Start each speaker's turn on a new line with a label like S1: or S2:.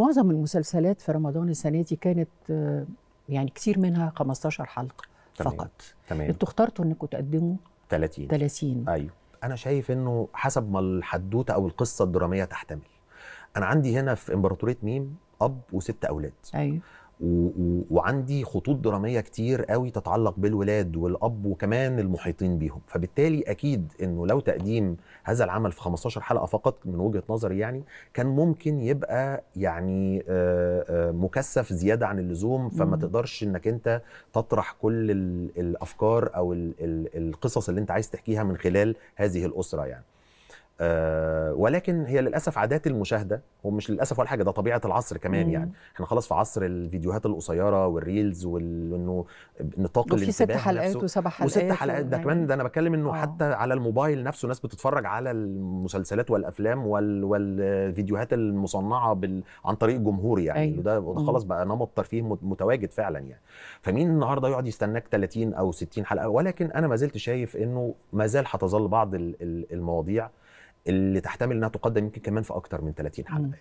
S1: معظم المسلسلات في رمضان السنه دي كانت آه، يعني كتير منها 15 حلقه
S2: تمام. فقط تمام انتوا
S1: اخترتوا انكم تقدموا
S2: 30 30 ايوه انا شايف انه حسب ما الحدوته او القصه الدراميه تحتمل انا عندي هنا في امبراطوريه ميم اب وست اولاد ايوه و... و... وعندي خطوط دراميه كتير قوي تتعلق بالولاد والاب وكمان المحيطين بيهم فبالتالي اكيد انه لو تقديم هذا العمل في 15 حلقه فقط من وجهه نظري يعني كان ممكن يبقى يعني آه، آه، مكثف زياده عن اللزوم فما تقدرش انك انت تطرح كل الافكار او القصص اللي انت عايز تحكيها من خلال هذه الاسره يعني آه، ولكن هي للاسف عادات المشاهده ومش للاسف ولا حاجه ده طبيعه العصر كمان يعني. مم. يعني احنا خلاص في عصر الفيديوهات القصيره والريلز وانه نطاق الانتباه ست حلقات وسبع حلقات وست حلقات ده كمان ده انا بتكلم انه آه. حتى على الموبايل نفسه ناس بتتفرج على المسلسلات والافلام وال... والفيديوهات المصنعه بال... عن طريق جمهور يعني أيوه. خلاص بقى نمط ترفيه متواجد فعلا يعني فمين النهارده يقعد يستناك 30 او 60 حلقه ولكن انا ما زلت شايف انه ما زال هتظل بعض المواضيع اللي تحتمل انها تقدم يمكن كمان في اكتر من 30 حلقه